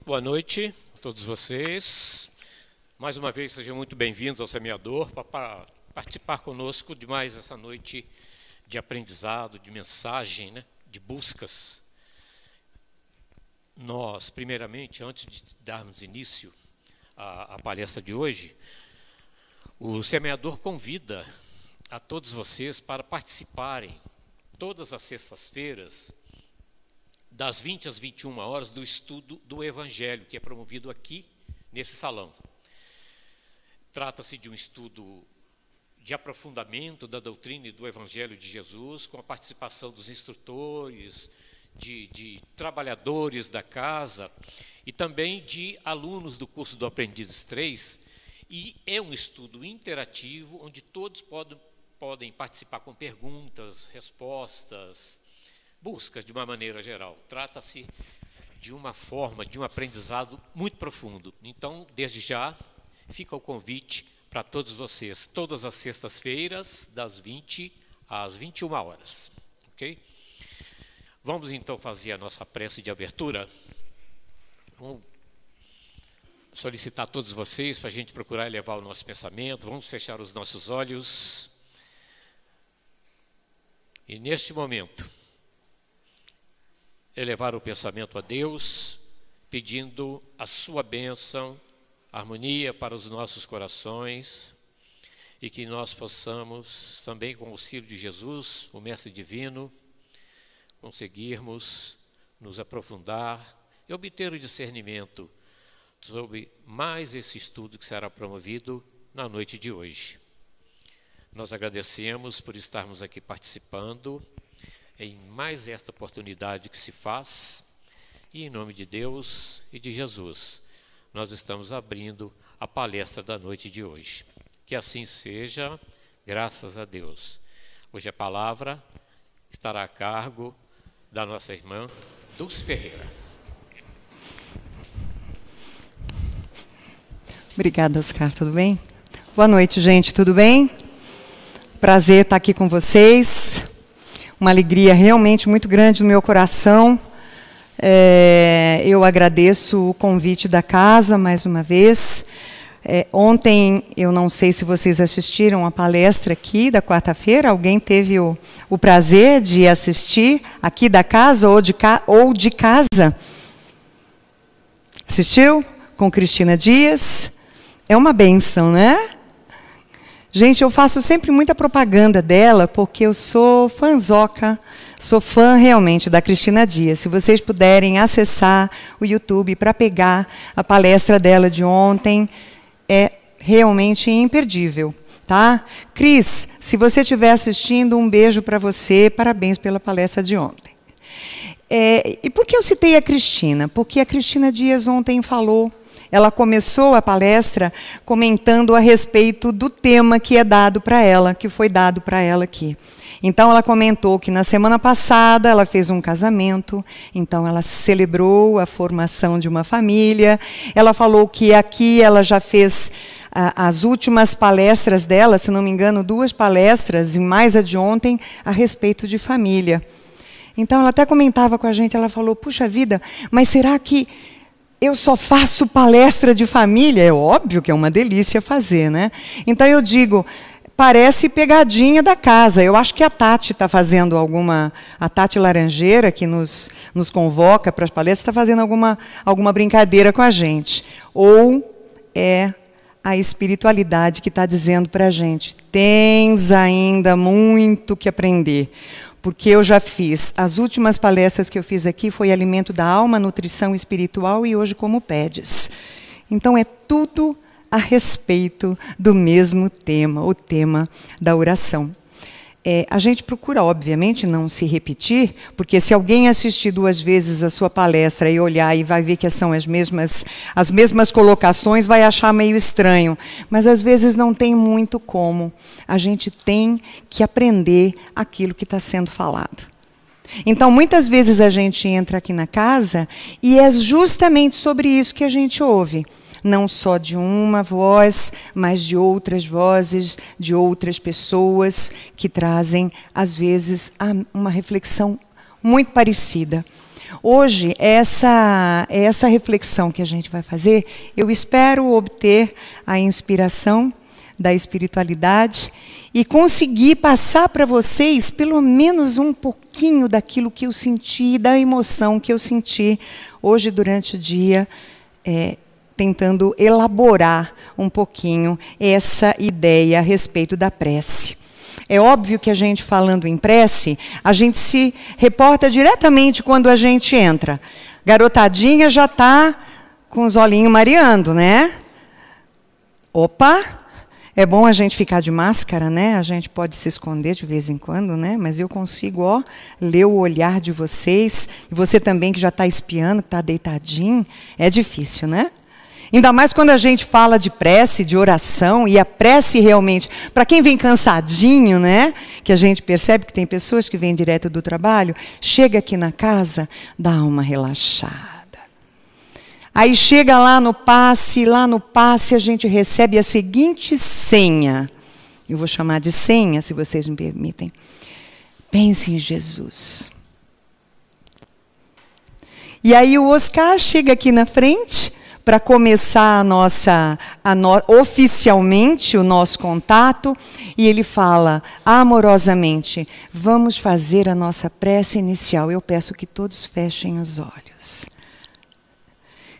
Muito boa noite a todos vocês. Mais uma vez, sejam muito bem-vindos ao Semeador para participar conosco de mais essa noite de aprendizado, de mensagem, né, de buscas. Nós, primeiramente, antes de darmos início à, à palestra de hoje, o Semeador convida a todos vocês para participarem todas as sextas-feiras das 20 às 21 horas, do estudo do Evangelho, que é promovido aqui nesse salão. Trata-se de um estudo de aprofundamento da doutrina e do Evangelho de Jesus, com a participação dos instrutores, de, de, trabalhadores da casa e também de alunos do curso do Aprendiz 3. E é um estudo interativo onde todos podem, podem participar com perguntas, respostas, buscas de uma maneira geral. Trata-se de uma forma, de um aprendizado muito profundo. Então, desde já, fica o convite para todos vocês, todas as sextas-feiras, das 20 às 21 horas. Ok? Vamos então fazer a nossa prece de abertura. Vamos solicitar a todos vocês para a gente procurar elevar o nosso pensamento. Vamos fechar os nossos olhos. E neste momento, elevar o pensamento a Deus, pedindo a sua bênção, harmonia para os nossos corações e que nós possamos, também com o auxílio de Jesus, o Mestre Divino, conseguirmos nos aprofundar e obter o discernimento sobre mais esse estudo que será promovido na noite de hoje. Nós agradecemos por estarmos aqui participando em mais esta oportunidade que se faz. E em nome de Deus e de Jesus, nós estamos abrindo a palestra da noite de hoje. Que assim seja, graças a Deus. Hoje a palavra estará a cargo da nossa irmã Dulce Ferreira. Obrigada, Oscar. Tudo bem? Boa noite, gente. Tudo bem? Prazer estar aqui com vocês uma alegria realmente muito grande no meu coração. É, eu agradeço o convite da casa mais uma vez. É, ontem, eu não sei se vocês assistiram a palestra aqui da quarta-feira, alguém teve o, o, prazer de assistir aqui da casa ou de, ou de casa? Assistiu? Com Cristina Dias. É uma benção, né? Gente, eu faço sempre muita propaganda dela, porque eu sou fãzoca, sou fã realmente da Cristina Dias. Se vocês puderem acessar o YouTube para pegar a palestra dela de ontem, é realmente imperdível. Tá? Cris, se você estiver assistindo, um beijo para você, parabéns pela palestra de ontem. É, e por que eu citei a Cristina? Porque a Cristina Dias ontem falou ela começou a palestra comentando a respeito do tema que é dado para ela, que foi dado para ela aqui. Então ela comentou que na semana passada ela fez um casamento, então ela celebrou a formação de uma família. Ela falou que aqui ela já fez as últimas palestras dela, se não me engano, duas palestras e mais a de ontem a respeito de família. Então ela até comentava com a gente, ela falou: "Puxa vida, mas será que eu só faço palestra de família, é óbvio que é uma delícia fazer, né? Então eu digo, parece pegadinha da casa. Eu acho que a Tati está fazendo alguma. A Tati Laranjeira, que nos, nos convoca para as palestras, está fazendo alguma, alguma brincadeira com a gente. Ou é a espiritualidade que está dizendo para a gente: tens ainda muito que aprender porque eu já fiz. As últimas palestras que eu fiz aqui foi alimento da alma, nutrição espiritual e hoje como pedes. Então é tudo a respeito do mesmo tema, o tema da oração. É, a gente procura, obviamente, não se repetir, porque se alguém assistir duas vezes a sua palestra e olhar e vai ver que são as mesmas, as mesmas colocações, vai achar meio estranho. Mas às vezes não tem muito como. A gente tem que aprender aquilo que está sendo falado. Então, muitas vezes a gente entra aqui na casa e é justamente sobre isso que a gente ouve não só de uma voz, mas de outras vozes, de outras pessoas que trazem, às vezes, uma reflexão muito parecida. Hoje, essa, essa reflexão que a gente vai fazer, eu espero obter a inspiração da espiritualidade e conseguir passar para vocês pelo menos um pouquinho daquilo que eu senti, da emoção que eu senti hoje durante o dia. É, tentando elaborar um pouquinho essa ideia a respeito da prece. É óbvio que a gente falando em prece, a gente se reporta diretamente quando a gente entra. Garotadinha já está com os olhinhos mareando, né? Opa! É bom a gente ficar de máscara, né? A gente pode se esconder de vez em quando, né? Mas eu consigo, ó, ler o olhar de vocês. E você também que já está espiando, que está deitadinho. É difícil, né? Ainda mais quando a gente fala de prece, de oração, e a prece realmente, para quem vem cansadinho, né? Que a gente percebe que tem pessoas que vêm direto do trabalho, chega aqui na casa, dá uma relaxada. Aí chega lá no passe, lá no passe a gente recebe a seguinte senha. Eu vou chamar de senha, se vocês me permitem. Pense em Jesus. E aí o Oscar chega aqui na frente, para começar a nossa a no, oficialmente o nosso contato e ele fala amorosamente: "Vamos fazer a nossa prece inicial. Eu peço que todos fechem os olhos."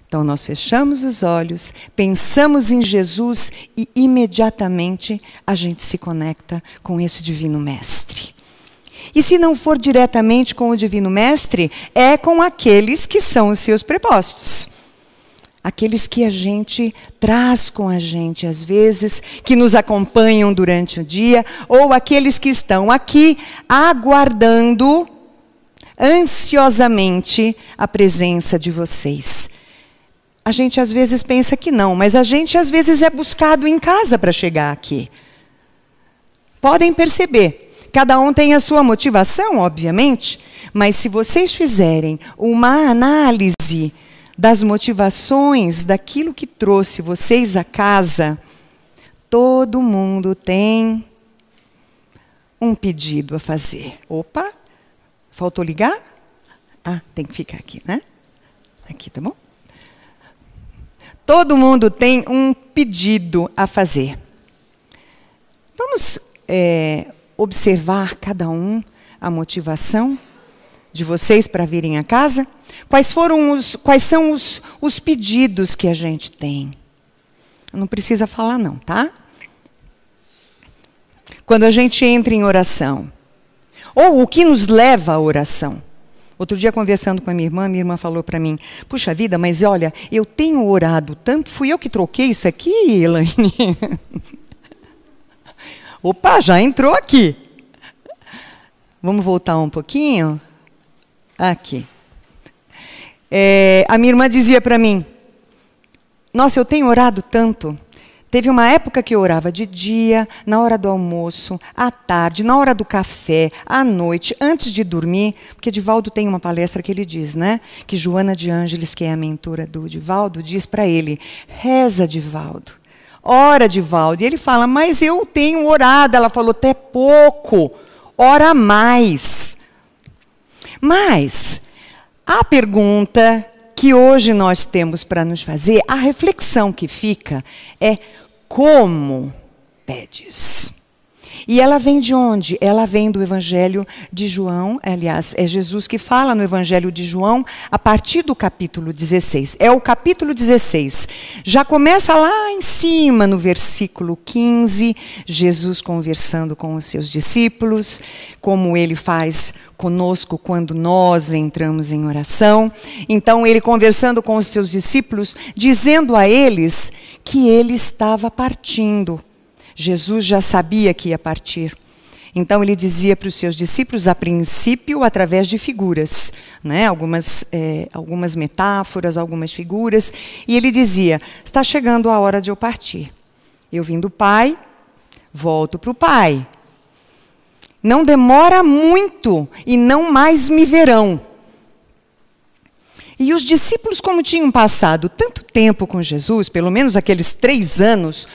Então nós fechamos os olhos, pensamos em Jesus e imediatamente a gente se conecta com esse divino mestre. E se não for diretamente com o Divino Mestre, é com aqueles que são os seus prepostos aqueles que a gente traz com a gente às vezes, que nos acompanham durante o dia, ou aqueles que estão aqui aguardando ansiosamente a presença de vocês. A gente às vezes pensa que não, mas a gente às vezes é buscado em casa para chegar aqui. Podem perceber, cada um tem a sua motivação, obviamente, mas se vocês fizerem uma análise das motivações, daquilo que trouxe vocês a casa, todo mundo tem um pedido a fazer. Opa, faltou ligar? Ah, tem que ficar aqui, né? Aqui, tá bom? Todo mundo tem um pedido a fazer. Vamos é, observar cada um a motivação de vocês para virem a casa? Quais, foram os, quais são os, os pedidos que a gente tem? Não precisa falar, não, tá? Quando a gente entra em oração. Ou o que nos leva à oração. Outro dia, conversando com a minha irmã, minha irmã falou para mim: Puxa vida, mas olha, eu tenho orado tanto, fui eu que troquei isso aqui, Elaine. Opa, já entrou aqui. Vamos voltar um pouquinho? Aqui. É, a minha irmã dizia para mim: Nossa, eu tenho orado tanto. Teve uma época que eu orava de dia, na hora do almoço, à tarde, na hora do café, à noite, antes de dormir, porque Divaldo tem uma palestra que ele diz, né? Que Joana de Ângeles, que é a mentora do Divaldo, diz para ele: reza, Divaldo, ora, Divaldo. E ele fala: mas eu tenho orado. Ela falou: até pouco, ora mais. Mas a pergunta que hoje nós temos para nos fazer, a reflexão que fica é: como pedes? E ela vem de onde? Ela vem do Evangelho de João, aliás, é Jesus que fala no Evangelho de João a partir do capítulo 16. É o capítulo 16. Já começa lá em cima, no versículo 15, Jesus conversando com os seus discípulos, como ele faz conosco quando nós entramos em oração. Então, ele conversando com os seus discípulos, dizendo a eles que ele estava partindo Jesus já sabia que ia partir. Então ele dizia para os seus discípulos, a princípio, através de figuras, né? algumas, é, algumas metáforas, algumas figuras, e ele dizia: Está chegando a hora de eu partir. Eu vim do Pai, volto para o Pai. Não demora muito e não mais me verão. E os discípulos, como tinham passado tanto tempo com Jesus, pelo menos aqueles três anos,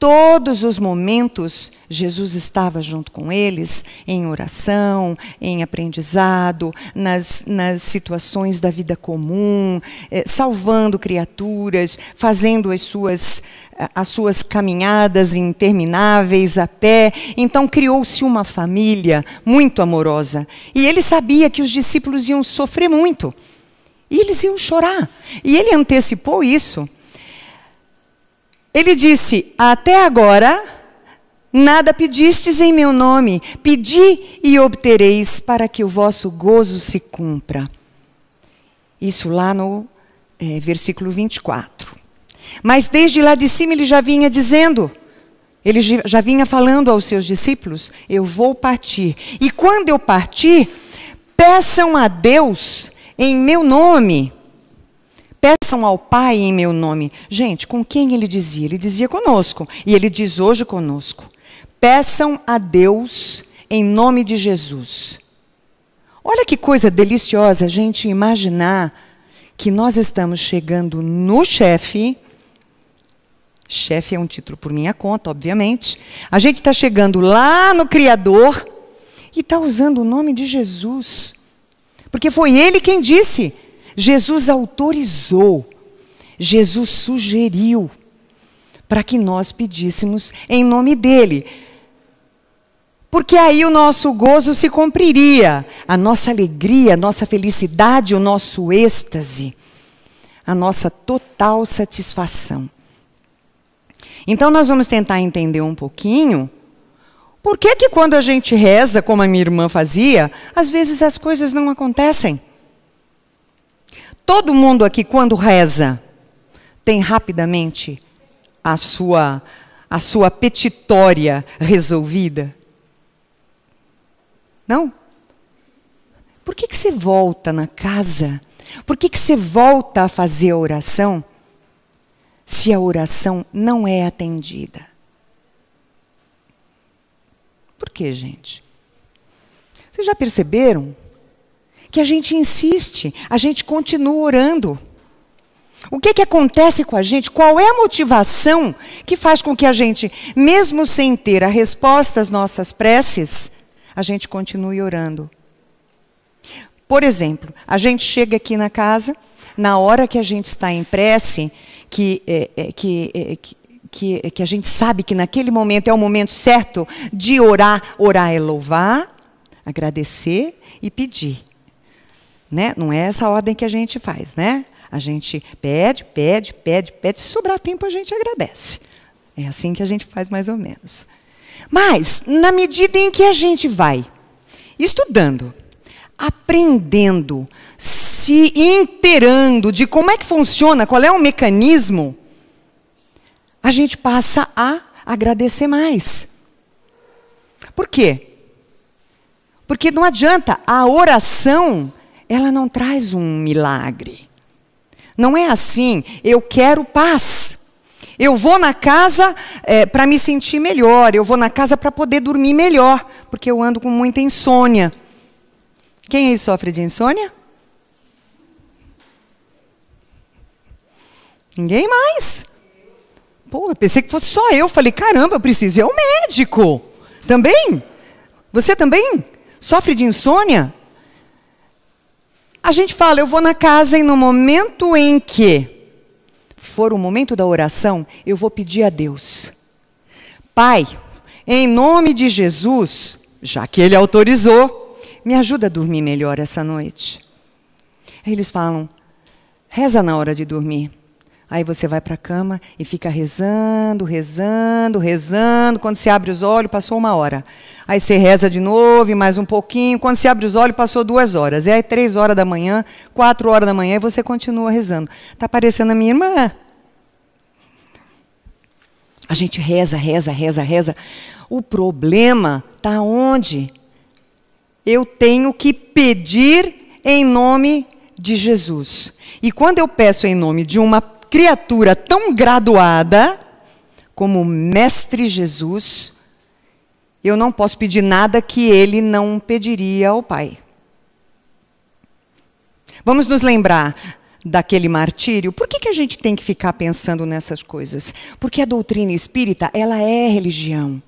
todos os momentos, Jesus estava junto com eles, em oração, em aprendizado, nas, nas situações da vida comum, eh, salvando criaturas, fazendo as suas, as suas caminhadas intermináveis a pé. Então criou-se uma família muito amorosa. E ele sabia que os discípulos iam sofrer muito. E eles iam chorar. E ele antecipou isso. Ele disse: Até agora, nada pedistes em meu nome, pedi e obtereis, para que o vosso gozo se cumpra. Isso lá no é, versículo 24. Mas desde lá de cima ele já vinha dizendo, ele já vinha falando aos seus discípulos: Eu vou partir. E quando eu partir, peçam a Deus em meu nome Peçam ao Pai em meu nome. Gente, com quem ele dizia? Ele dizia conosco. E ele diz hoje conosco. Peçam a Deus em nome de Jesus. Olha que coisa deliciosa a gente imaginar que nós estamos chegando no chefe. Chefe é um título por minha conta, obviamente. A gente está chegando lá no Criador e está usando o nome de Jesus. Porque foi ele quem disse: Jesus autorizou, Jesus sugeriu para que nós pedíssemos em nome dele. Porque aí o nosso gozo se cumpriria, a nossa alegria, a nossa felicidade, o nosso êxtase, a nossa total satisfação. Então nós vamos tentar entender um pouquinho por que que quando a gente reza, como a minha irmã fazia, às vezes as coisas não acontecem. Todo mundo aqui, quando reza, tem rapidamente a sua, a sua petitória resolvida? Não? Por que, que você volta na casa? Por que, que você volta a fazer a oração se a oração não é atendida? Por que, gente? Vocês já perceberam que a gente insiste, a gente continua orando. O que, é que acontece com a gente? Qual é a motivação que faz com que a gente, mesmo sem ter a resposta às nossas preces, a gente continue orando? Por exemplo, a gente chega aqui na casa, na hora que a gente está em prece, que, é, é que, é, que que, é, que, a gente sabe que naquele momento é o momento certo de orar. Orar é louvar, agradecer e pedir né? Não é essa ordem que a gente faz, né? A gente pede, pede, pede, pede. Se sobrar tempo, a gente agradece. É assim que a gente faz, mais ou menos. Mas, na medida em que a gente vai estudando, aprendendo, se inteirando de como é que funciona, qual é o mecanismo, a gente passa a agradecer mais. Por quê? Porque não adianta, a oração ela não traz um milagre. Não é assim, eu quero paz. Eu vou na casa é, para me sentir melhor, eu vou na casa para poder dormir melhor, porque eu ando com muita insônia. Quem aí sofre de insônia? Ninguém mais. Pô, eu pensei que fosse só eu. Falei, caramba, eu preciso É o médico. Também? Você também? Sofre de insônia? A gente fala, eu vou na casa e no momento em que for o momento da oração, eu vou pedir a Deus. Pai, em nome de Jesus, já que ele autorizou, me ajuda a dormir melhor essa noite. eles falam, reza na hora de dormir. Aí você vai para a cama e fica rezando, rezando, rezando. Quando se abre os olhos, passou uma hora. Aí você reza de novo, mais um pouquinho. Quando se abre os olhos, passou duas horas. E aí três horas da manhã, quatro horas da manhã, e você continua rezando. Tá parecendo a minha irmã? A gente reza, reza, reza, reza. O problema está onde? Eu tenho que pedir em nome de Jesus. E quando eu peço em nome de uma criatura tão graduada como o Mestre Jesus, eu não posso pedir nada que ele não pediria ao Pai. Vamos nos lembrar daquele martírio. Por que, que a gente tem que ficar pensando nessas coisas? Porque a doutrina espírita, ela é religião.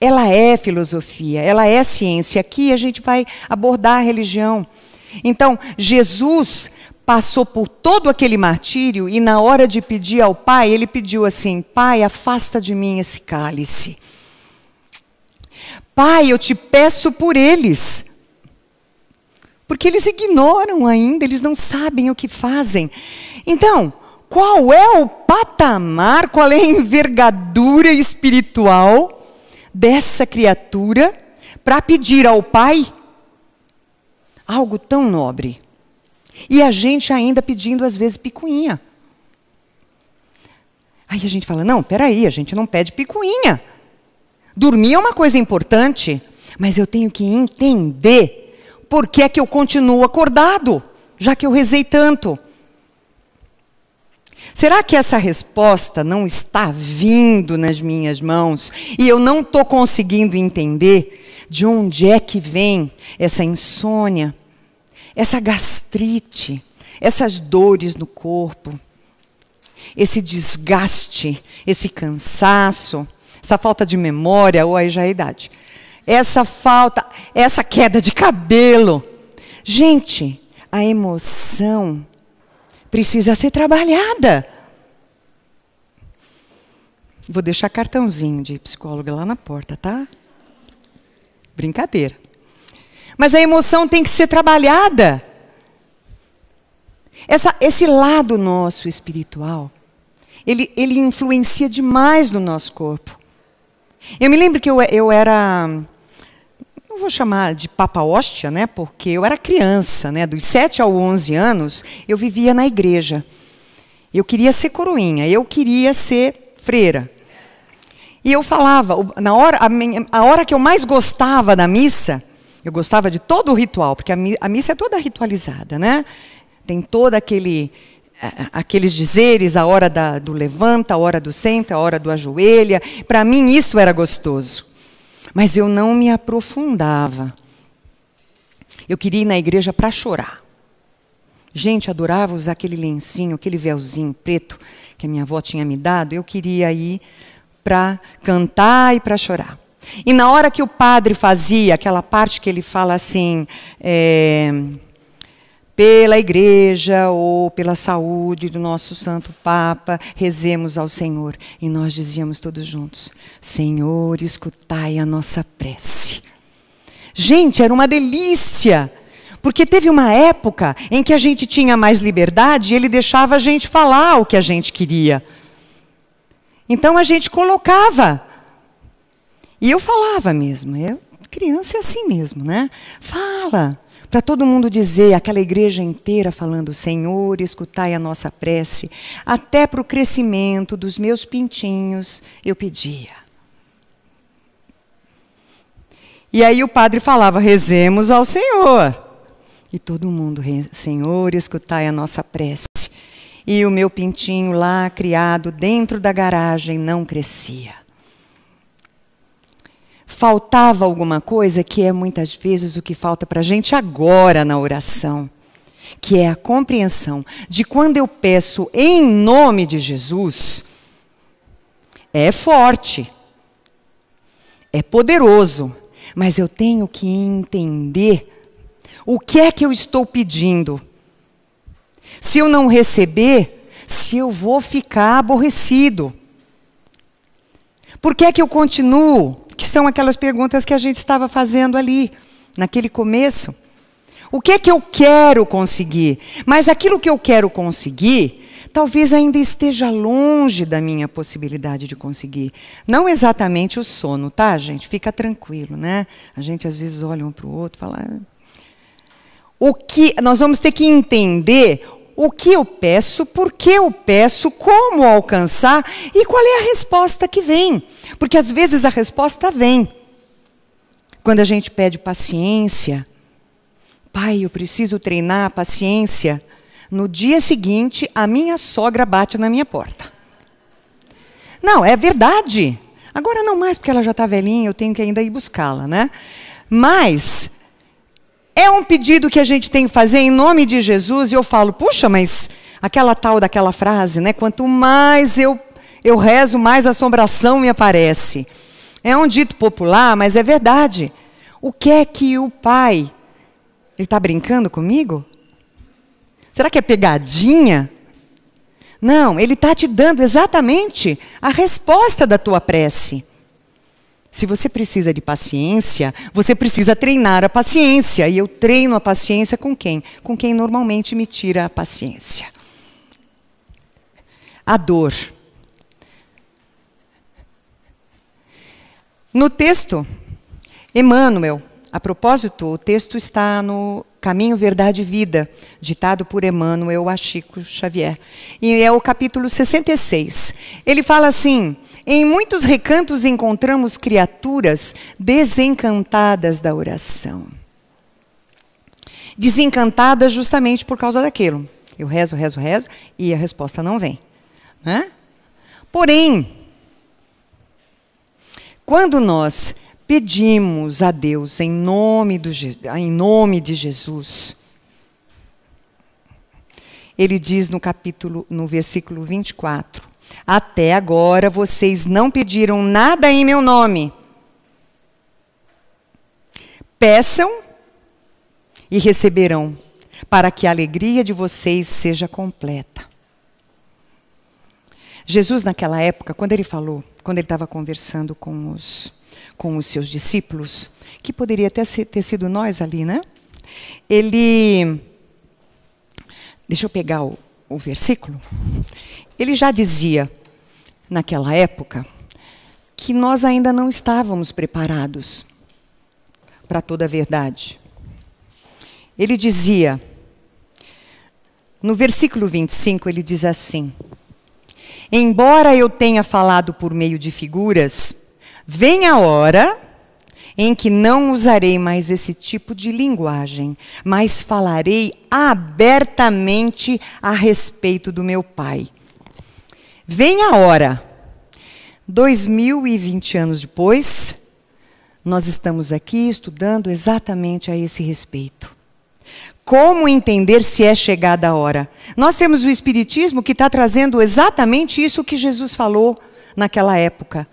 Ela é filosofia, ela é ciência. Aqui a gente vai abordar a religião. Então, Jesus passou por todo aquele martírio e, na hora de pedir ao Pai, ele pediu assim: Pai, afasta de mim esse cálice. Pai, eu te peço por eles. Porque eles ignoram ainda, eles não sabem o que fazem. Então, qual é o patamar, qual é a envergadura espiritual dessa criatura para pedir ao Pai algo tão nobre? E a gente ainda pedindo, às vezes, picuinha. Aí a gente fala: não, peraí, a gente não pede picuinha. Dormir é uma coisa importante, mas eu tenho que entender por que é que eu continuo acordado, já que eu rezei tanto. Será que essa resposta não está vindo nas minhas mãos e eu não estou conseguindo entender de onde é que vem essa insônia, essa gastrite, essas dores no corpo, esse desgaste, esse cansaço, essa falta de memória, ou aí já é idade, essa falta, essa queda de cabelo. Gente, a emoção precisa ser trabalhada. Vou deixar cartãozinho de psicóloga lá na porta, tá? Brincadeira. Mas a emoção tem que ser trabalhada. Essa, esse lado nosso espiritual, ele, ele influencia demais no nosso corpo. Eu me lembro que eu, eu era, não vou chamar de papa hóstia, né? Porque eu era criança, né? Dos 7 aos 11 anos, eu vivia na igreja. Eu queria ser coroinha, eu queria ser freira. E eu falava, na hora, a, minha, a hora que eu mais gostava da missa eu gostava de todo o ritual, porque a missa é toda ritualizada, né? Tem todo aquele aqueles dizeres, a hora da, do levanta, a hora do senta, a hora do ajoelha. Para mim isso era gostoso. Mas eu não me aprofundava. Eu queria ir na igreja para chorar. Gente, adorava usar aquele lencinho, aquele véuzinho preto que a minha avó tinha me dado. Eu queria ir para cantar e para chorar. E na hora que o padre fazia aquela parte que ele fala assim, é, pela igreja ou pela saúde do nosso Santo Papa, rezemos ao Senhor. E nós dizíamos todos juntos: Senhor, escutai a nossa prece. Gente, era uma delícia. Porque teve uma época em que a gente tinha mais liberdade e ele deixava a gente falar o que a gente queria. Então a gente colocava e eu falava mesmo, eu, criança é assim mesmo, né? Fala, para todo mundo dizer, aquela igreja inteira falando, Senhor, escutai a nossa prece, até para o crescimento dos meus pintinhos, eu pedia. E aí o padre falava, rezemos ao Senhor. E todo mundo, Senhor, escutai a nossa prece. E o meu pintinho lá, criado dentro da garagem, não crescia faltava alguma coisa que é muitas vezes o que falta para a gente agora na oração, que é a compreensão de quando eu peço em nome de Jesus, é forte, é poderoso, mas eu tenho que entender o que é que eu estou pedindo. Se eu não receber, se eu vou ficar aborrecido. Por que é que eu continuo que são aquelas perguntas que a gente estava fazendo ali, naquele começo. O que é que eu quero conseguir? Mas aquilo que eu quero conseguir, talvez ainda esteja longe da minha possibilidade de conseguir. Não exatamente o sono, tá, gente? Fica tranquilo, né? A gente às vezes olha um para o outro e fala. Ah, o que nós vamos ter que entender o que eu peço, por que eu peço, como alcançar e qual é a resposta que vem. Porque às vezes a resposta vem. Quando a gente pede paciência, pai, eu preciso treinar a paciência. No dia seguinte, a minha sogra bate na minha porta. Não, é verdade. Agora não mais, porque ela já está velhinha, eu tenho que ainda ir buscá-la, né? Mas é um pedido que a gente tem que fazer em nome de Jesus, e eu falo, puxa, mas aquela tal daquela frase, né? Quanto mais eu, eu rezo, mais assombração me aparece. É um dito popular, mas é verdade. O que é que o pai. Ele está brincando comigo? Será que é pegadinha? Não, ele está te dando exatamente a resposta da tua prece. Se você precisa de paciência, você precisa treinar a paciência. E eu treino a paciência com quem? Com quem normalmente me tira a paciência. A dor. No texto, Emmanuel, a propósito, o texto está no Caminho, Verdade e Vida, ditado por Emmanuel a Chico Xavier. E é o capítulo 66. Ele fala assim. Em muitos recantos encontramos criaturas desencantadas da oração. Desencantadas justamente por causa daquilo. Eu rezo, rezo, rezo e a resposta não vem. Né? Porém, quando nós pedimos a Deus em nome, do, em nome de Jesus, ele diz no capítulo, no versículo 24: até agora vocês não pediram nada em meu nome. Peçam e receberão, para que a alegria de vocês seja completa. Jesus, naquela época, quando ele falou, quando ele estava conversando com os, com os seus discípulos, que poderia até ter sido nós ali, né? Ele. Deixa eu pegar o, o versículo. Ele já dizia, naquela época, que nós ainda não estávamos preparados para toda a verdade. Ele dizia, no versículo 25, ele diz assim: Embora eu tenha falado por meio de figuras, vem a hora em que não usarei mais esse tipo de linguagem, mas falarei abertamente a respeito do meu Pai Vem a hora. Dois mil e vinte anos depois, nós estamos aqui estudando exatamente a esse respeito. Como entender se é chegada a hora? Nós temos o Espiritismo que está trazendo exatamente isso que Jesus falou naquela época.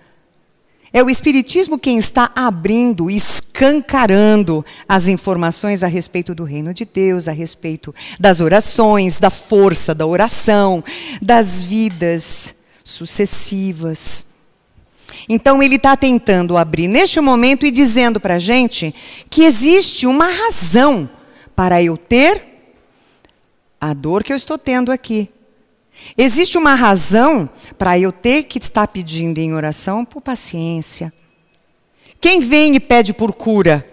É o Espiritismo quem está abrindo, escancarando as informações a respeito do reino de Deus, a respeito das orações, da força da oração, das vidas sucessivas. Então, ele está tentando abrir neste momento e dizendo para a gente que existe uma razão para eu ter a dor que eu estou tendo aqui, Existe uma razão para eu ter que estar pedindo em oração por paciência. Quem vem e pede por cura?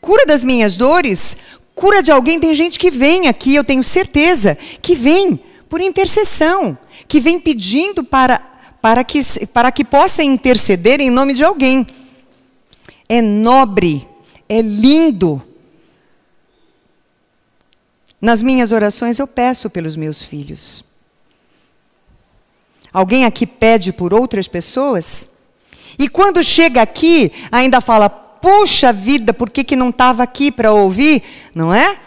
Cura das minhas dores? Cura de alguém? Tem gente que vem aqui, eu tenho certeza, que vem por intercessão, que vem pedindo para, para, que, para que possa interceder em nome de alguém. É nobre, é lindo nas minhas orações eu peço pelos meus filhos. Alguém aqui pede por outras pessoas? E quando chega aqui, ainda fala: puxa vida, por que, que não estava aqui para ouvir? Não é?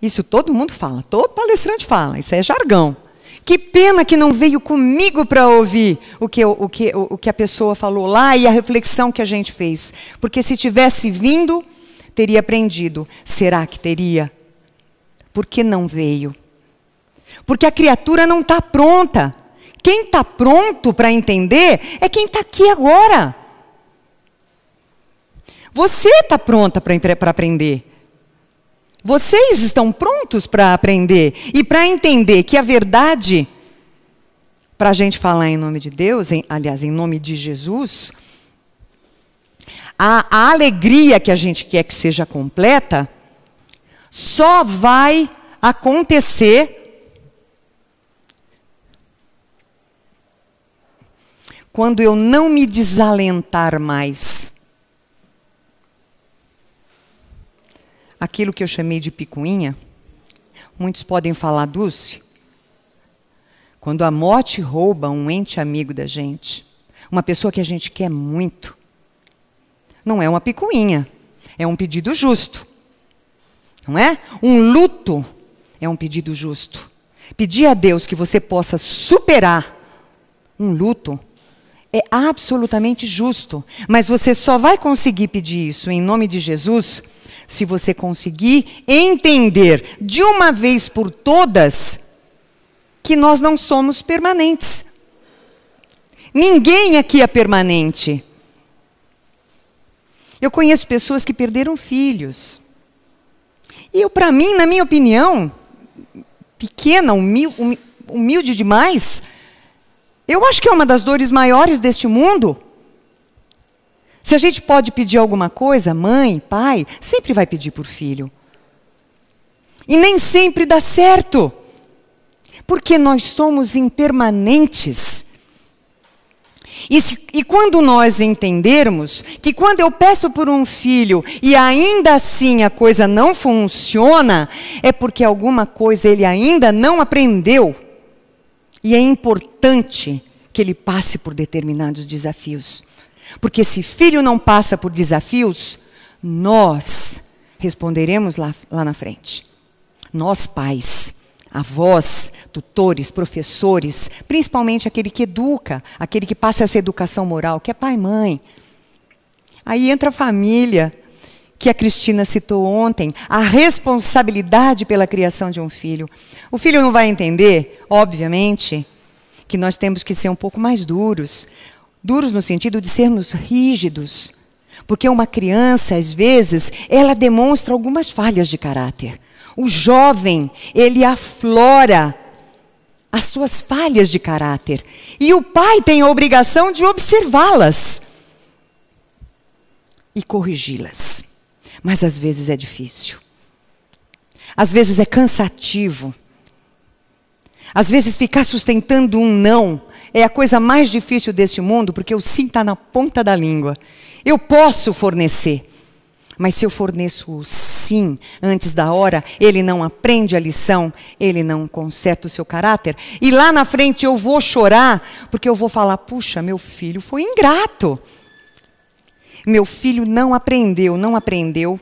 Isso todo mundo fala, todo palestrante fala, isso é jargão. Que pena que não veio comigo para ouvir o que, o, que, o, o que a pessoa falou lá e a reflexão que a gente fez. Porque se tivesse vindo, teria aprendido. Será que teria? porque não veio. Porque a criatura não está pronta. Quem está pronto para entender é quem está aqui agora. Você está pronta para aprender. Vocês estão prontos para aprender e para entender que a verdade, para a gente falar em nome de Deus, em, aliás, em nome de Jesus, a, a alegria que a gente quer que seja completa só vai acontecer quando eu não me desalentar mais. Aquilo que eu chamei de picuinha, muitos podem falar Dulce, quando a morte rouba um ente amigo da gente, uma pessoa que a gente quer muito, não é uma picuinha, é um pedido justo não é? Um luto é um pedido justo. Pedir a Deus que você possa superar um luto é absolutamente justo, mas você só vai conseguir pedir isso em nome de Jesus se você conseguir entender de uma vez por todas que nós não somos permanentes. Ninguém aqui é permanente. Eu conheço pessoas que perderam filhos. E eu, para mim, na minha opinião, pequena, humilde, humilde demais, eu acho que é uma das dores maiores deste mundo. Se a gente pode pedir alguma coisa, mãe, pai, sempre vai pedir por filho. E nem sempre dá certo. Porque nós somos impermanentes. E, se, e, quando nós entendermos que quando eu peço por um filho e ainda assim a coisa não funciona, é porque alguma coisa ele ainda não aprendeu. E é importante que ele passe por determinados desafios. Porque se filho não passa por desafios, nós responderemos lá, lá na frente. Nós pais avós, tutores, professores, principalmente aquele que educa, aquele que passa essa educação moral, que é pai e mãe. Aí entra a família, que a Cristina citou ontem, a responsabilidade pela criação de um filho. O filho não vai entender, obviamente, que nós temos que ser um pouco mais duros duros no sentido de sermos rígidos. Porque uma criança, às vezes, ela demonstra algumas falhas de caráter. O jovem, ele aflora as suas falhas de caráter. E o pai tem a obrigação de observá-las e corrigi-las. Mas às vezes é difícil. Às vezes é cansativo. Às vezes ficar sustentando um não é a coisa mais difícil desse mundo, porque o sim está na ponta da língua. Eu posso fornecer, mas se eu forneço o sim, assim antes da hora, ele não aprende a lição, ele não conserta o seu caráter. E lá na frente eu vou chorar, porque eu vou falar: puxa, meu filho foi ingrato. Meu filho não aprendeu, não aprendeu.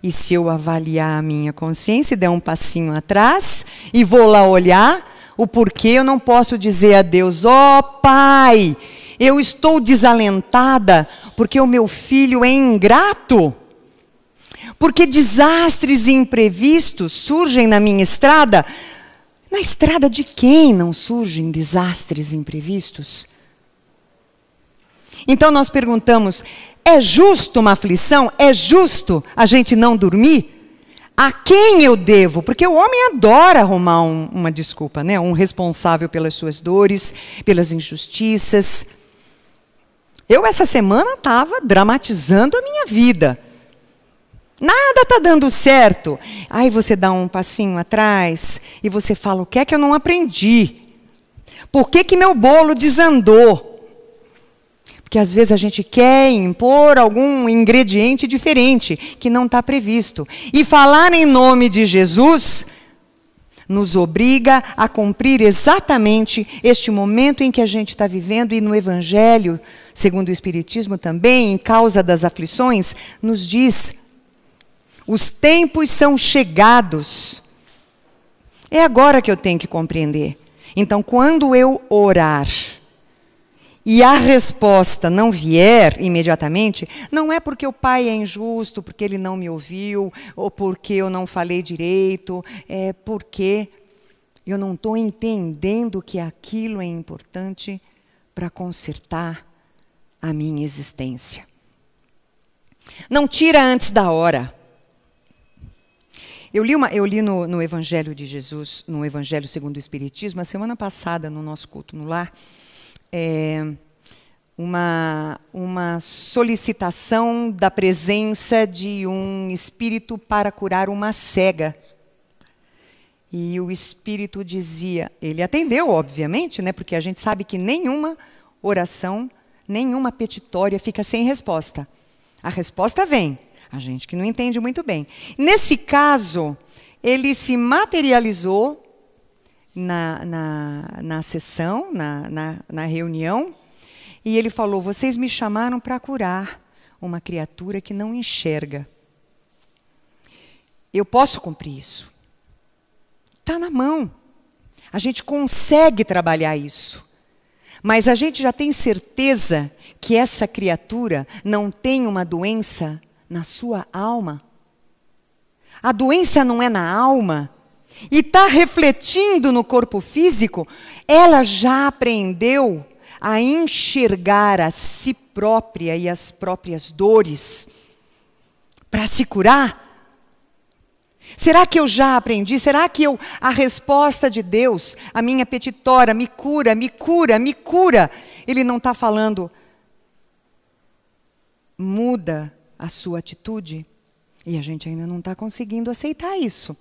E se eu avaliar a minha consciência e der um passinho atrás e vou lá olhar, o porquê eu não posso dizer a Deus: ó oh, Pai, eu estou desalentada porque o meu filho é ingrato. Porque desastres e imprevistos surgem na minha estrada. Na estrada de quem não surgem desastres imprevistos? Então nós perguntamos: é justo uma aflição? É justo a gente não dormir? A quem eu devo? Porque o homem adora arrumar um, uma desculpa, né? Um responsável pelas suas dores, pelas injustiças. Eu essa semana estava dramatizando a minha vida. Nada está dando certo. Aí você dá um passinho atrás e você fala: o que é que eu não aprendi? Por que, que meu bolo desandou? Porque às vezes a gente quer impor algum ingrediente diferente que não está previsto. E falar em nome de Jesus nos obriga a cumprir exatamente este momento em que a gente está vivendo e no Evangelho, segundo o Espiritismo também, em causa das aflições, nos diz os tempos são chegados. É agora que eu tenho que compreender. Então, quando eu orar e a resposta não vier imediatamente, não é porque o pai é injusto, porque ele não me ouviu, ou porque eu não falei direito, é porque eu não estou entendendo que aquilo é importante para consertar a minha existência. Não tira antes da hora. Eu li, uma, eu li no, no, Evangelho de Jesus, no Evangelho segundo o Espiritismo, a semana passada, no nosso culto no lar, é, uma, uma solicitação da presença de um espírito para curar uma cega. E o espírito dizia, ele atendeu, obviamente, né, porque a gente sabe que nenhuma oração, nenhuma petitória fica sem resposta. A resposta vem, a gente que não entende muito bem. Nesse caso, ele se materializou na, na, na sessão, na, na, na reunião, e ele falou: Vocês me chamaram para curar uma criatura que não enxerga. Eu posso cumprir isso. Está na mão. A gente consegue trabalhar isso. Mas a gente já tem certeza que essa criatura não tem uma doença na sua alma. A doença não é na alma e está refletindo no corpo físico, ela já aprendeu a enxergar a si própria e as próprias dores para se curar? Será que eu já aprendi? Será que eu a resposta de Deus, a minha petitora, me cura, me cura, me cura? Ele não está falando muda a sua atitude. E a gente ainda não está conseguindo aceitar isso.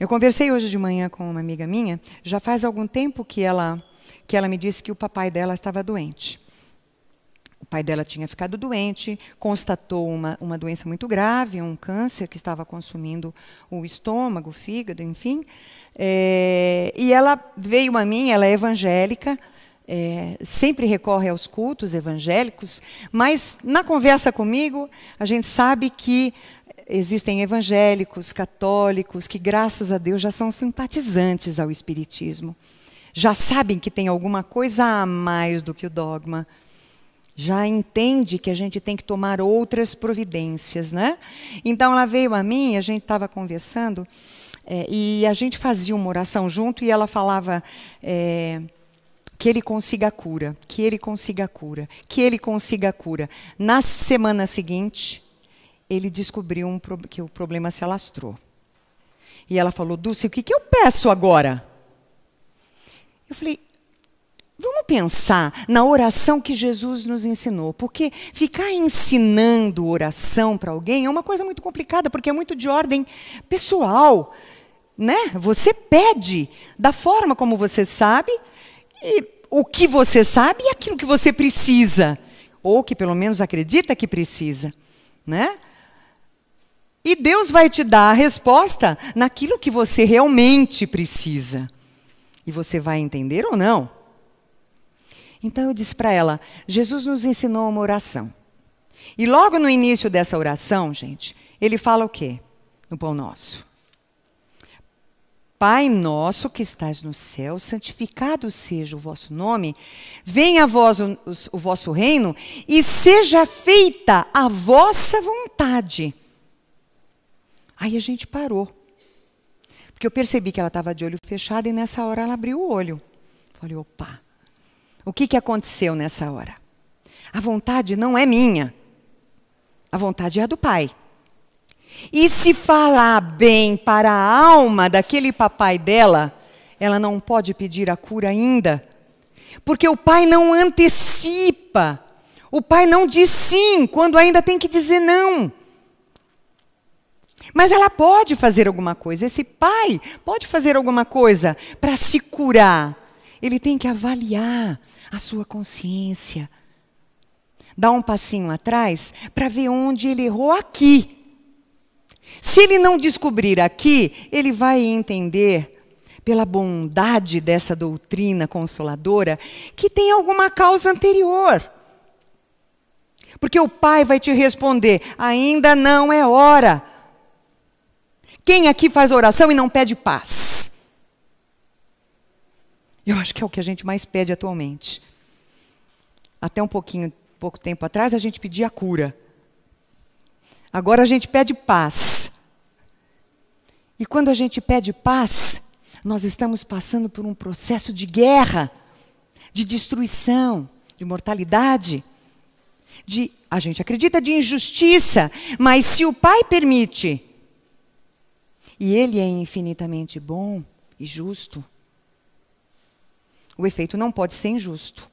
Eu conversei hoje de manhã com uma amiga minha, já faz algum tempo que ela, que ela me disse que o papai dela estava doente. O pai dela tinha ficado doente, constatou uma, uma doença muito grave, um câncer que estava consumindo o estômago, o fígado, enfim. É, e ela veio a mim, ela é evangélica, é, sempre recorre aos cultos evangélicos, mas na conversa comigo, a gente sabe que existem evangélicos, católicos, que graças a Deus já são simpatizantes ao Espiritismo. Já sabem que tem alguma coisa a mais do que o dogma. Já entende que a gente tem que tomar outras providências, né? Então ela veio a mim, a gente estava conversando, é, e a gente fazia uma oração junto e ela falava. É, que ele consiga a cura, que ele consiga a cura, que ele consiga a cura. Na semana seguinte, ele descobriu um, que o problema se alastrou. E ela falou: Dulce, o que, que eu peço agora? Eu falei: Vamos pensar na oração que Jesus nos ensinou, porque ficar ensinando oração para alguém é uma coisa muito complicada, porque é muito de ordem pessoal, né? Você pede da forma como você sabe, e o que você sabe e é aquilo que você precisa, ou que pelo menos acredita que precisa, né? E Deus vai te dar a resposta naquilo que você realmente precisa. E você vai entender ou não? Então eu disse para ela: Jesus nos ensinou uma oração. E logo no início dessa oração, gente, ele fala o quê? No Pão Nosso. Pai nosso que estás no céu, santificado seja o vosso nome, venha a vós o, o, o, vosso reino e seja feita a vossa vontade. Aí a gente parou. Porque eu percebi que ela estava de olho fechado e nessa hora ela abriu o olho. Falei, opa, o que, que aconteceu nessa hora? A vontade não é minha, a vontade é a do Pai. E se falar bem para a alma daquele papai dela, ela não pode pedir a cura ainda, porque o pai não antecipa, o pai não diz sim quando ainda tem que dizer não. Mas ela pode fazer alguma coisa, esse pai pode fazer alguma coisa para se curar. Ele tem que avaliar a sua consciência, dar um passinho atrás para ver onde ele errou aqui se ele não descobrir aqui, ele vai entender pela bondade dessa doutrina consoladora, que tem alguma causa anterior. Porque o Pai vai te responder: ainda não é hora. Quem aqui faz oração e não pede paz? Eu acho que é o que a gente mais pede atualmente. Até um pouquinho, pouco tempo atrás, a gente pedia cura. Agora a gente pede paz. E quando a gente pede paz, nós estamos passando por um processo de guerra, de destruição, de mortalidade, de a gente acredita de injustiça, mas se o Pai permite, e ele é infinitamente bom e justo, o efeito não pode ser injusto.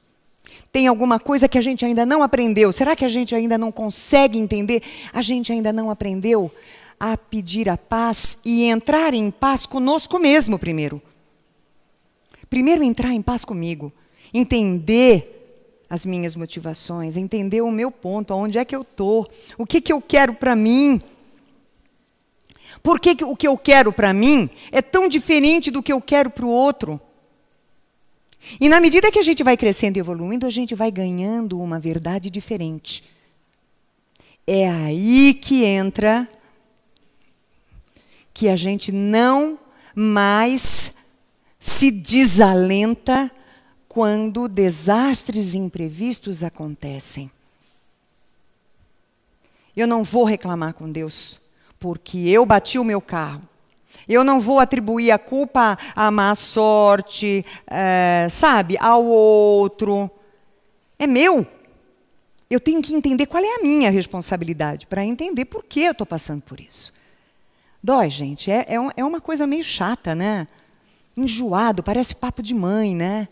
Tem alguma coisa que a gente ainda não aprendeu? Será que a gente ainda não consegue entender? A gente ainda não aprendeu a pedir a paz e entrar em paz conosco mesmo primeiro. Primeiro entrar em paz comigo, entender as minhas motivações, entender o meu ponto, aonde é que eu tô, o que que eu quero para mim. Por que, que o que eu quero para mim é tão diferente do que eu quero para o outro? E na medida que a gente vai crescendo e evoluindo, a gente vai ganhando uma verdade diferente. É aí que entra que a gente não mais se desalenta quando desastres imprevistos acontecem. Eu não vou reclamar com Deus, porque eu bati o meu carro. Eu não vou atribuir a culpa à má sorte, é, sabe, ao outro. É meu. Eu tenho que entender qual é a minha responsabilidade para entender por que eu estou passando por isso. Dói, gente. É, é, é uma coisa meio chata, né? Enjoado, parece papo de mãe, né?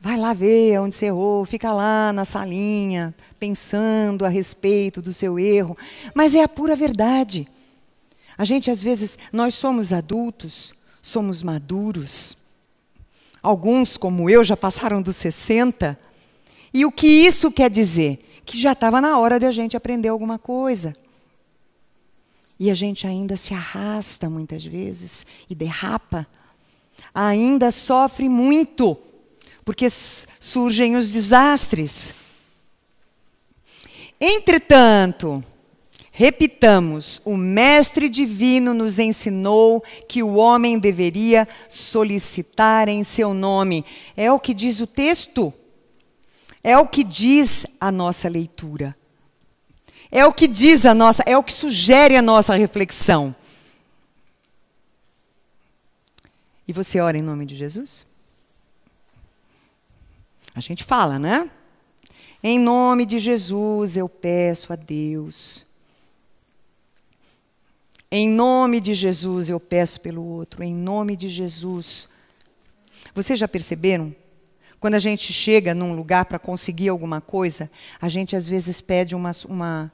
Vai lá ver onde você errou, fica lá na salinha, pensando a respeito do seu erro. Mas é a pura verdade. A gente, às vezes, nós somos adultos, somos maduros. Alguns, como eu, já passaram dos 60. E o que isso quer dizer? Que já estava na hora de a gente aprender alguma coisa. E a gente ainda se arrasta muitas vezes e derrapa. Ainda sofre muito, porque surgem os desastres. Entretanto, repitamos: o Mestre Divino nos ensinou que o homem deveria solicitar em seu nome. É o que diz o texto, é o que diz a nossa leitura. É o que diz a nossa, é o que sugere a nossa reflexão. E você ora em nome de Jesus? A gente fala, né? Em nome de Jesus eu peço a Deus. Em nome de Jesus eu peço pelo outro. Em nome de Jesus. Vocês já perceberam? Quando a gente chega num lugar para conseguir alguma coisa, a gente às vezes pede uma, uma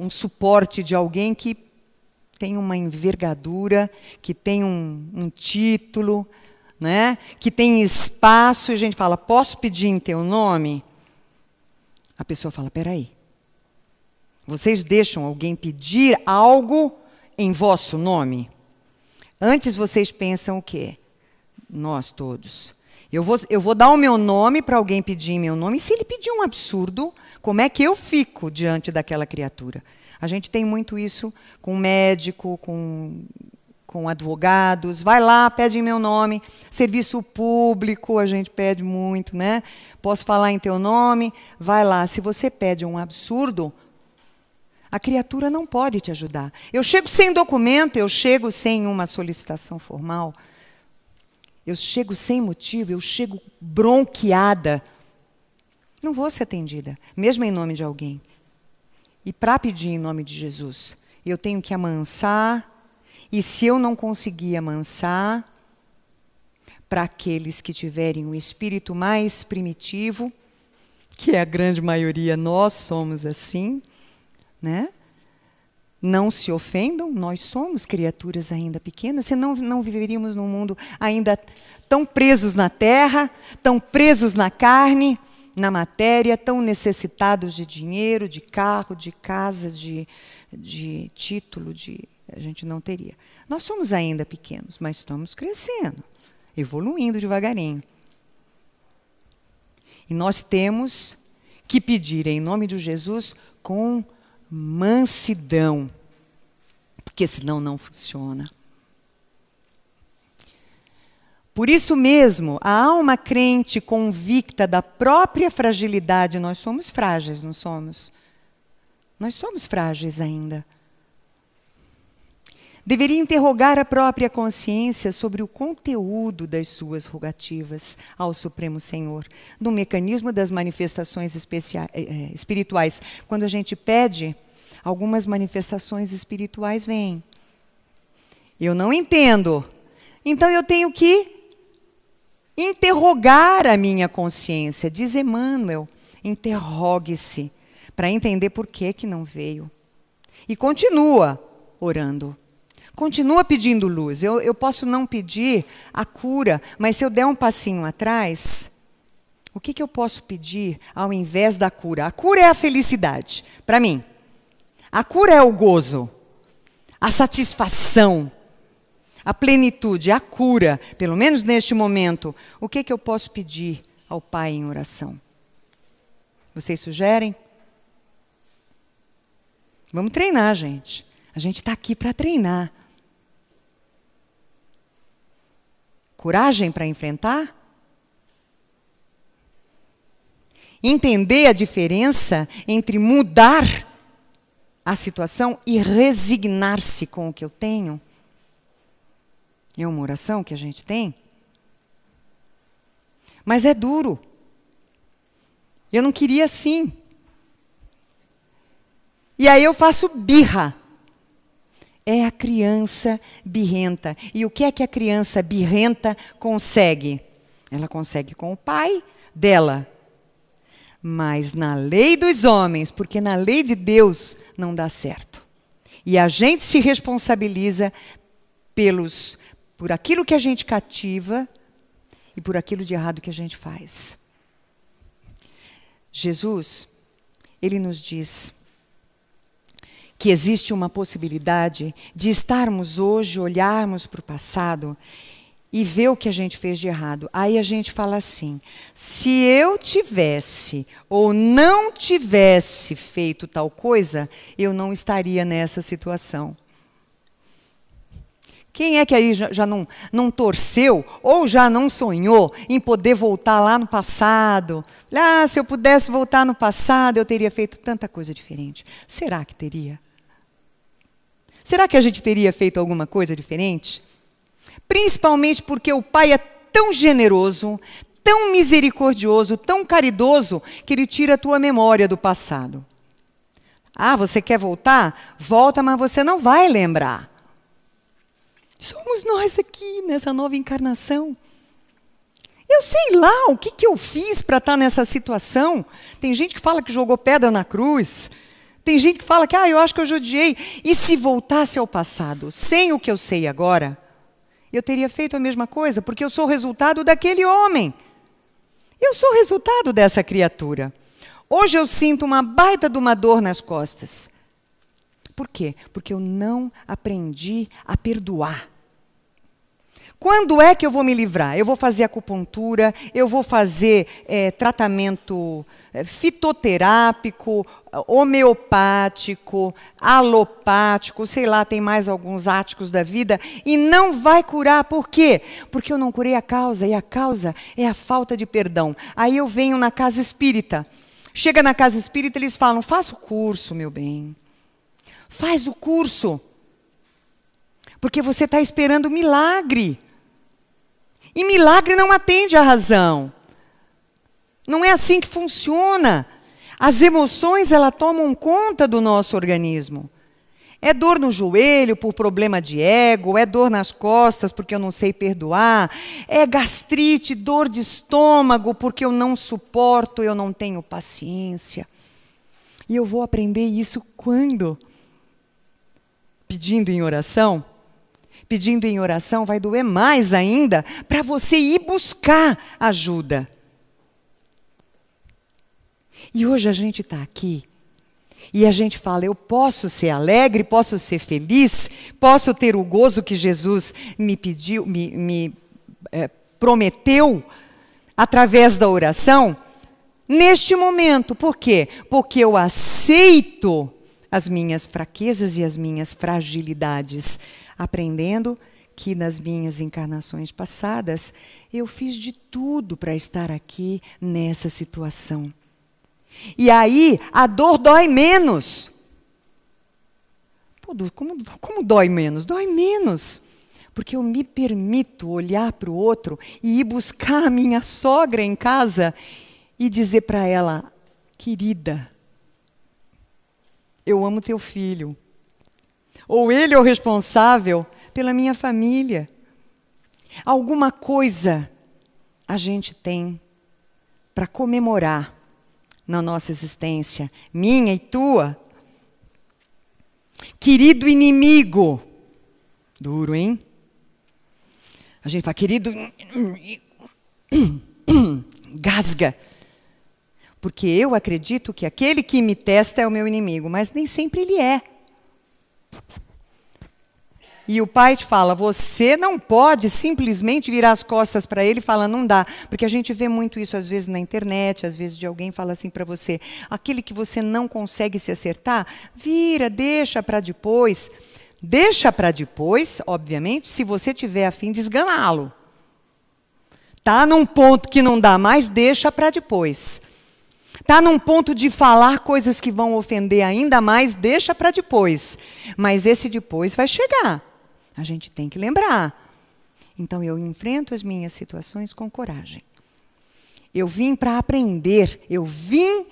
um suporte de alguém que tem uma envergadura, que tem um, um título, né? que tem espaço, e a gente fala, posso pedir em teu nome? A pessoa fala, peraí, vocês deixam alguém pedir algo em vosso nome? Antes vocês pensam o quê? Nós todos. Eu vou, eu vou dar o meu nome para alguém pedir em meu nome, e se ele pedir um absurdo, como é que eu fico diante daquela criatura? A gente tem muito isso com médico, com, com advogados. Vai lá, pede em meu nome. Serviço público, a gente pede muito, né? Posso falar em teu nome? Vai lá. Se você pede um absurdo, a criatura não pode te ajudar. Eu chego sem documento, eu chego sem uma solicitação formal, eu chego sem motivo, eu chego bronqueada. Não vou ser atendida, mesmo em nome de alguém. E para pedir em nome de Jesus, eu tenho que amansar, e se eu não conseguir amansar, para aqueles que tiverem o um espírito mais primitivo, que é a grande maioria, nós somos assim, né? Não se ofendam, nós somos criaturas ainda pequenas, senão não viveríamos num mundo ainda tão presos na terra, tão presos na carne, na matéria, tão necessitados de dinheiro, de carro, de casa, de, de título, de a gente não teria. Nós somos ainda pequenos, mas estamos crescendo, evoluindo devagarinho. E nós temos que pedir em nome de Jesus com mansidão, porque senão não funciona. Por isso mesmo, a alma crente convicta da própria fragilidade, nós somos frágeis, não somos? Nós somos frágeis ainda. Deveria interrogar a própria consciência sobre o conteúdo das suas rogativas ao Supremo Senhor, no mecanismo das manifestações eh, eh, espirituais. Quando a gente pede, algumas manifestações espirituais vêm. Eu não entendo. Então eu tenho que interrogar a minha consciência. Diz Emmanuel, interrogue-se para entender por que, que não veio. E continua orando. Continua pedindo luz. Eu, eu posso não pedir a cura, mas se eu der um passinho atrás, o que, que eu posso pedir ao invés da cura? A cura é a felicidade, para mim. A cura é o gozo, a satisfação, a plenitude, a cura, pelo menos neste momento, o que, é que eu posso pedir ao Pai em oração? Vocês sugerem? Vamos treinar, gente. A gente está aqui para treinar. Coragem para enfrentar? Entender a diferença entre mudar a situação e resignar-se com o que eu tenho? É uma oração que a gente tem. Mas é duro. Eu não queria assim. E aí eu faço birra. É a criança birrenta. E o que é que a criança birrenta consegue? Ela consegue com o pai dela. Mas na lei dos homens, porque na lei de Deus não dá certo. E a gente se responsabiliza pelos por aquilo que a gente cativa e por aquilo de errado que a gente faz. Jesus, ele nos diz que existe uma possibilidade de estarmos hoje, olharmos para o passado e ver o que a gente fez de errado. Aí a gente fala assim: se eu tivesse ou não tivesse feito tal coisa, eu não estaria nessa situação. Quem é que aí já, já não, não torceu ou já não sonhou em poder voltar lá no passado? Ah, se eu pudesse voltar no passado, eu teria feito tanta coisa diferente. Será que teria? Será que a gente teria feito alguma coisa diferente? Principalmente porque o Pai é tão generoso, tão misericordioso, tão caridoso, que ele tira a tua memória do passado. Ah, você quer voltar? Volta, mas você não vai lembrar. Somos nós aqui nessa nova encarnação. Eu sei lá o que, que eu fiz para estar tá nessa situação. Tem gente que fala que jogou pedra na cruz. Tem gente que fala que, ah, eu acho que eu judiei. E se voltasse ao passado, sem o que eu sei agora, eu teria feito a mesma coisa, porque eu sou resultado daquele homem. Eu sou resultado dessa criatura. Hoje eu sinto uma baita de uma dor nas costas. Por quê? Porque eu não aprendi a perdoar. Quando é que eu vou me livrar? Eu vou fazer acupuntura, eu vou fazer é, tratamento é, fitoterápico, homeopático, alopático, sei lá, tem mais alguns áticos da vida, e não vai curar. Por quê? Porque eu não curei a causa, e a causa é a falta de perdão. Aí eu venho na casa espírita. Chega na casa espírita, eles falam: faz o curso, meu bem. Faz o curso. Porque você está esperando milagre. E milagre não atende à razão. Não é assim que funciona. As emoções, ela tomam conta do nosso organismo. É dor no joelho por problema de ego, é dor nas costas porque eu não sei perdoar, é gastrite, dor de estômago porque eu não suporto, eu não tenho paciência. E eu vou aprender isso quando? Pedindo em oração? pedindo em oração, vai doer mais ainda para você ir buscar ajuda. E hoje a gente está aqui e a gente fala: eu posso ser alegre, posso ser feliz, posso ter o gozo que Jesus me pediu, me, me é, prometeu através da oração neste momento. Por quê? Porque eu aceito as minhas fraquezas e as minhas fragilidades aprendendo que nas minhas encarnações passadas eu fiz de tudo para estar aqui nessa situação. E aí a dor dói menos. Pô, como, como dói menos? Dói menos. Porque eu me permito olhar para o outro e ir buscar a minha sogra em casa e dizer para ela: querida, eu amo teu filho, ou ele é o responsável pela minha família. Alguma coisa a gente tem para comemorar na nossa existência, minha e tua. Querido inimigo, duro, hein? A gente fala, querido, gasga. Porque eu acredito que aquele que me testa é o meu inimigo, mas nem sempre ele é. E o pai te fala: você não pode simplesmente virar as costas para ele e falar, não dá. Porque a gente vê muito isso às vezes na internet, às vezes de alguém fala assim para você: aquele que você não consegue se acertar, vira, deixa para depois. Deixa para depois, obviamente, se você tiver afim de esganá-lo. Tá num ponto que não dá mais, deixa para depois. Está num ponto de falar coisas que vão ofender ainda mais, deixa para depois. Mas esse depois vai chegar. A gente tem que lembrar. Então eu enfrento as minhas situações com coragem. Eu vim para aprender, eu vim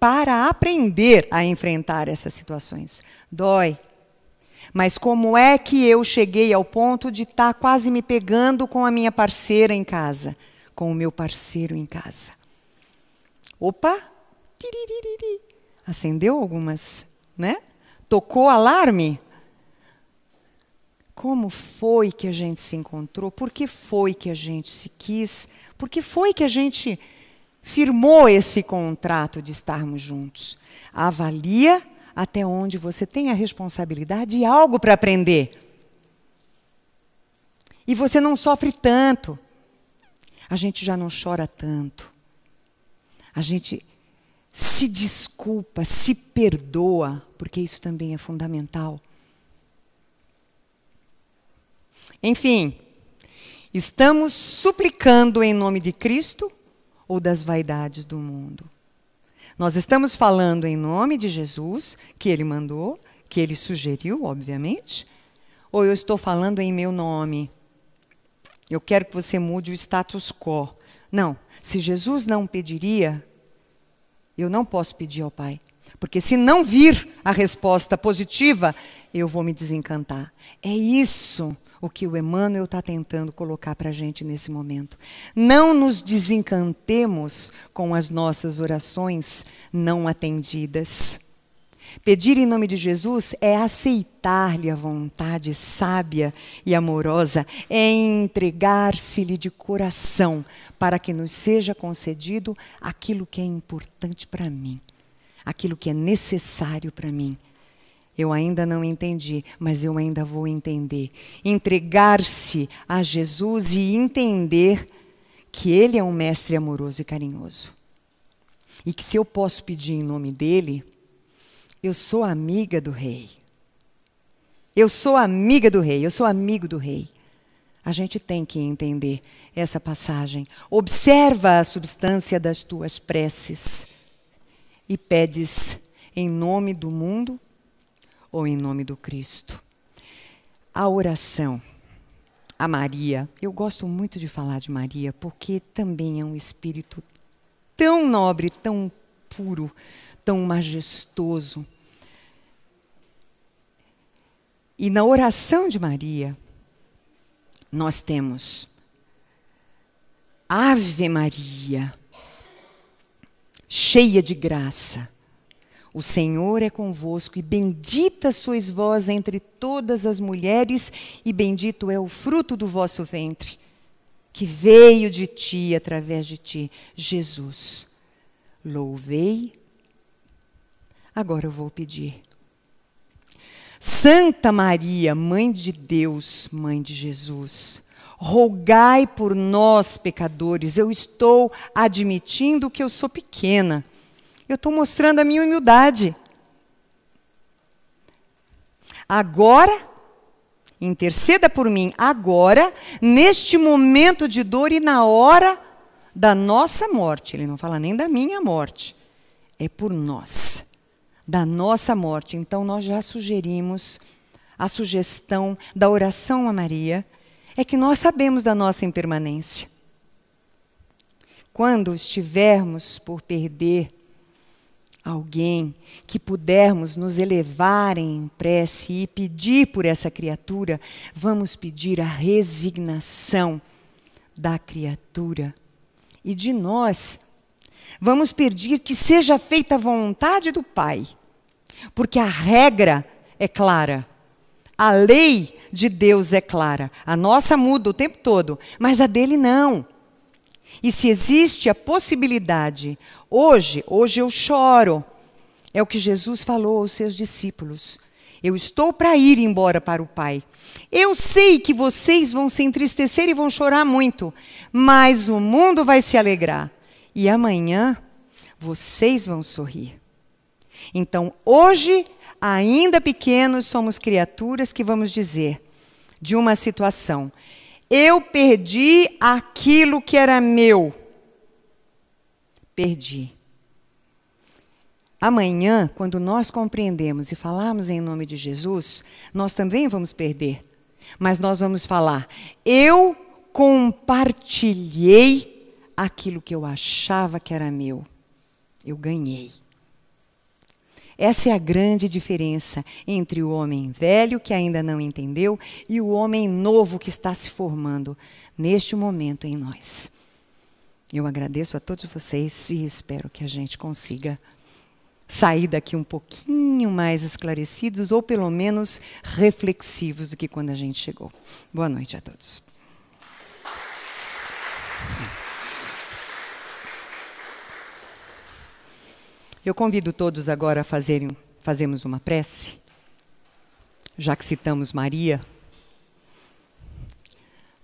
para aprender a enfrentar essas situações. Dói. Mas como é que eu cheguei ao ponto de estar tá quase me pegando com a minha parceira em casa, com o meu parceiro em casa? Opa, Acendeu algumas, né? Tocou alarme? Como foi que a gente se encontrou? Por que foi que a gente se quis? Por que foi que a gente firmou esse contrato de estarmos juntos? Avalia até onde você tem a responsabilidade e algo para aprender. E você não sofre tanto. A gente já não chora tanto. A gente se desculpa, se perdoa, porque isso também é fundamental. Enfim, estamos suplicando em nome de Cristo ou das vaidades do mundo? Nós estamos falando em nome de Jesus, que ele mandou, que ele sugeriu, obviamente, ou eu estou falando em meu nome? Eu quero que você mude o status quo. Não, se Jesus não pediria, eu não posso pedir ao Pai. Porque se não vir a resposta positiva, eu vou me desencantar. É isso o que o Emmanuel está tentando colocar para a gente nesse momento. Não nos desencantemos com as nossas orações não atendidas. Pedir em nome de Jesus é aceitar-lhe a vontade sábia e amorosa, é entregar-se-lhe de coração para que nos seja concedido aquilo que é importante para mim, aquilo que é necessário para mim. Eu ainda não entendi, mas eu ainda vou entender. Entregar-se a Jesus e entender que Ele é um mestre amoroso e carinhoso. E que se eu posso pedir em nome dele, eu sou amiga do rei. Eu sou amiga do rei, eu sou amigo do rei. A gente tem que entender essa passagem. Observa a substância das tuas preces e pedes em nome do mundo ou em nome do Cristo. A oração a Maria. Eu gosto muito de falar de Maria porque também é um espírito tão nobre, tão puro, tão majestoso. E na oração de Maria, nós temos. Ave Maria, cheia de graça, o Senhor é convosco, e bendita sois vós entre todas as mulheres, e bendito é o fruto do vosso ventre, que veio de ti, através de ti, Jesus. Louvei. Agora eu vou pedir Santa Maria, Mãe de Deus, Mãe de Jesus, rogai por nós, pecadores. Eu estou admitindo que eu sou pequena. Eu estou mostrando a minha humildade. Agora, interceda por mim, agora, neste momento de dor e na hora da nossa morte. Ele não fala nem da minha morte. É por nós da nossa morte. Então, nós já sugerimos a sugestão da oração a Maria, é que nós sabemos da nossa impermanência. Quando estivermos por perder alguém, que pudermos nos elevar em prece e pedir por essa criatura, vamos pedir a resignação da criatura e de nós Vamos pedir que seja feita a vontade do Pai, porque a regra é clara, a lei de Deus é clara. A nossa muda o tempo todo, mas a dele não. E se existe a possibilidade, hoje, hoje eu choro. É o que Jesus falou aos seus discípulos. Eu estou para ir embora para o Pai. Eu sei que vocês vão se entristecer e vão chorar muito, mas o mundo vai se alegrar e amanhã vocês vão sorrir. Então, hoje, ainda pequenos, somos criaturas que vamos dizer de uma situação: eu perdi aquilo que era meu. Perdi. Amanhã, quando nós compreendemos e falarmos em nome de Jesus, nós também vamos perder. Mas nós vamos falar: eu compartilhei aquilo que eu achava que era meu, eu ganhei. Essa é a grande diferença entre o homem velho que ainda não entendeu e o homem novo que está se formando neste momento em nós. Eu agradeço a todos vocês e espero que a gente consiga sair daqui um pouquinho mais esclarecidos ou pelo menos reflexivos do que quando a gente chegou. Boa noite a todos. Eu convido todos agora a fazerem, fazemos uma prece, já que citamos Maria.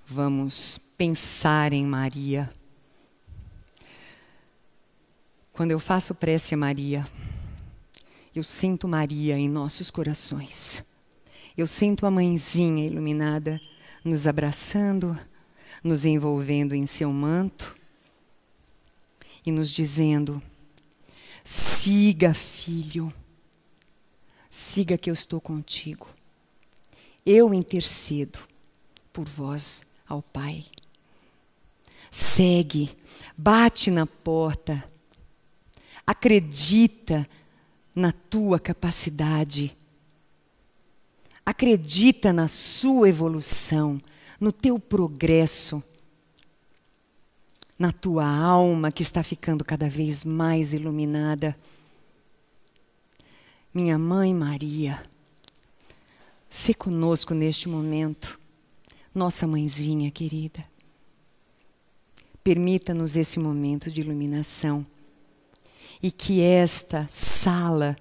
Vamos pensar em Maria. Quando eu faço prece a Maria, eu sinto Maria em nossos corações. Eu sinto a mãezinha iluminada nos abraçando, nos envolvendo em seu manto e nos dizendo: Siga, filho. Siga que eu estou contigo. Eu intercedo por vós ao Pai. Segue, bate na porta. Acredita na tua capacidade. Acredita na sua evolução, no teu progresso na tua alma que está ficando cada vez mais iluminada. Minha mãe Maria, se conosco neste momento, nossa mãezinha querida. Permita-nos esse momento de iluminação e que esta sala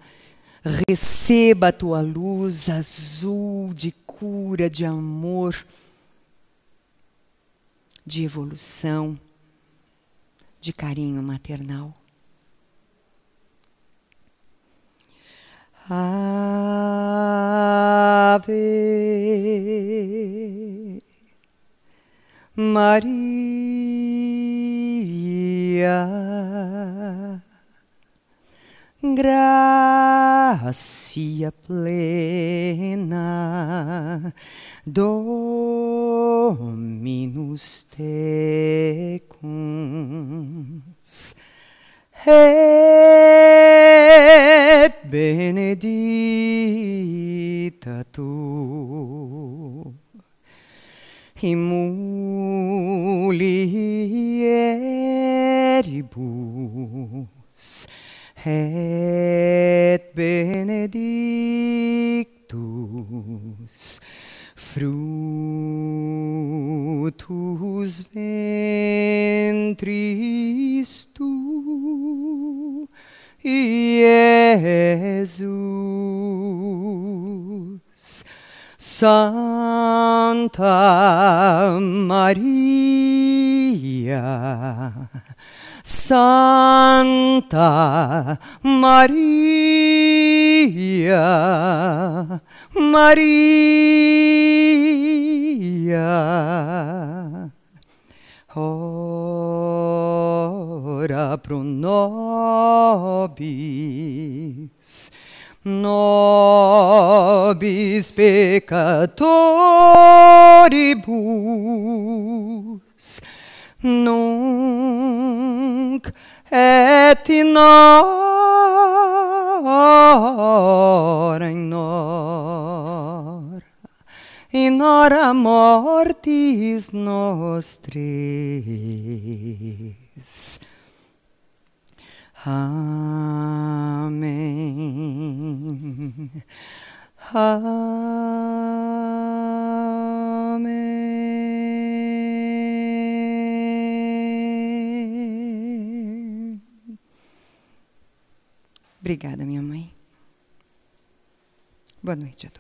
receba a tua luz azul de cura, de amor, de evolução de carinho maternal. Ave Maria, graça plena Dominus tecums et benedicta tu in mulieribus et benedictus Frutus ventris tu, Jesus, Santa Maria, Santa Maria, Maria, ora pro nobis, nobis peccatoribus nunc et in hora in hora in hora mortis nostris Amém. Amém. Obrigada, minha mãe. Boa noite a todos.